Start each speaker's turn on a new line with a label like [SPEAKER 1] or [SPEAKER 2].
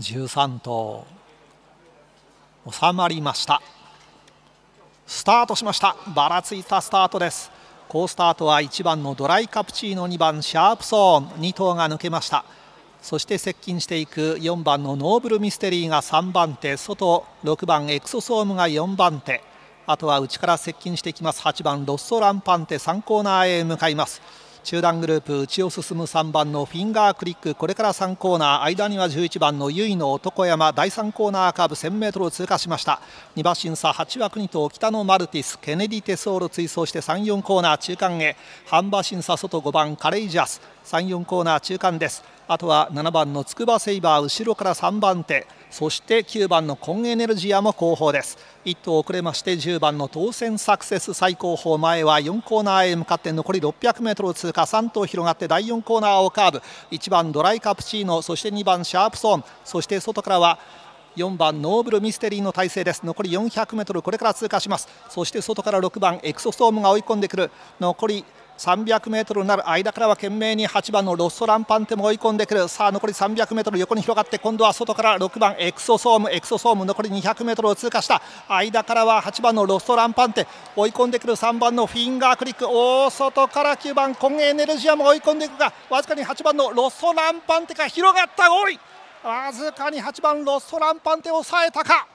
[SPEAKER 1] 13頭収まりましたスタートしましたばらついたスタートです好スタートは1番のドライカプチーノ2番シャープソーン2頭が抜けましたそして接近していく4番のノーブルミステリーが3番手外6番エクソソームが4番手あとは内から接近していきます8番ロッソランパンテ3コーナーへ向かいます中団グループ内を進む3番のフィンガークリックこれから3コーナー間には11番の由井の男山第3コーナーカーブ 1000m を通過しました2馬身差8枠2頭北のマルティスケネディ・テソール追走して34コーナー中間へ半馬身差外5番カレイジャス34コーナー中間ですあとは7番の筑波セイバー後ろから3番手そして9番のコンエネルジアも後方です1頭遅れまして10番の当選サクセス最高峰前は4コーナーへ向かって残り 600m を通過3頭広がって第4コーナーをカーブ1番ドライカプチーノそして2番シャープソーンそして外からは4番ノーブルミステリーの体勢です残り 400m これから通過しますそして外から6番エクソストームが追い込んでくる残り 300m になる間からは懸命に8番のロストランパンテも追い込んでくるさあ残り 300m 横に広がって今度は外から6番エクソソームエクソソーム残り 200m を通過した間からは8番のロストランパンテ追い込んでくる3番のフィンガークリック大外から9番コンエネルジアも追い込んでいくがわずかに8番のロストランパンテが広がった5位わずかに8番ロストランパンテ抑えたか